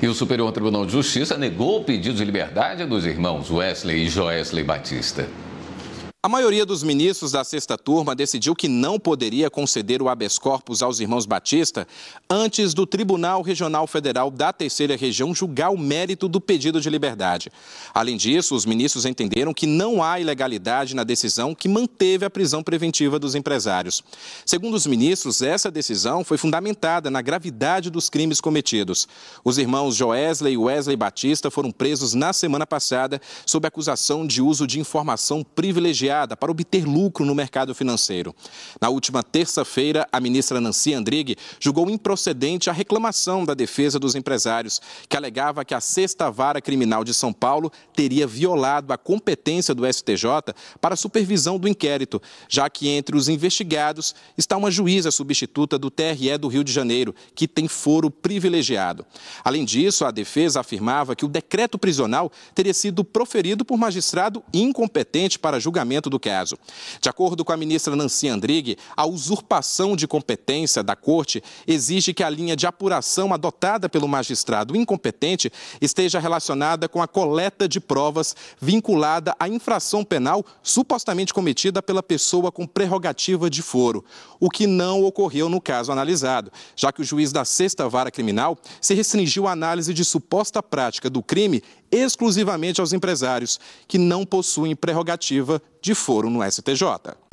E o Superior Tribunal de Justiça negou o pedido de liberdade dos irmãos Wesley e Joesley Batista. A maioria dos ministros da sexta turma decidiu que não poderia conceder o habeas corpus aos irmãos Batista antes do Tribunal Regional Federal da Terceira Região julgar o mérito do pedido de liberdade. Além disso, os ministros entenderam que não há ilegalidade na decisão que manteve a prisão preventiva dos empresários. Segundo os ministros, essa decisão foi fundamentada na gravidade dos crimes cometidos. Os irmãos Joesley e Wesley Batista foram presos na semana passada sob acusação de uso de informação privilegiada privilegiada para obter lucro no mercado financeiro. Na última terça-feira, a ministra Nancy Andrighi julgou improcedente a reclamação da defesa dos empresários, que alegava que a Sexta Vara Criminal de São Paulo teria violado a competência do STJ para a supervisão do inquérito, já que entre os investigados está uma juíza substituta do TRE do Rio de Janeiro, que tem foro privilegiado. Além disso, a defesa afirmava que o decreto prisional teria sido proferido por magistrado incompetente para julgamento julgamento do caso. De acordo com a ministra Nancy Andrighi, a usurpação de competência da corte exige que a linha de apuração adotada pelo magistrado incompetente esteja relacionada com a coleta de provas vinculada à infração penal supostamente cometida pela pessoa com prerrogativa de foro, o que não ocorreu no caso analisado, já que o juiz da sexta vara criminal se restringiu à análise de suposta prática do crime exclusivamente aos empresários que não possuem prerrogativa de foro no STJ.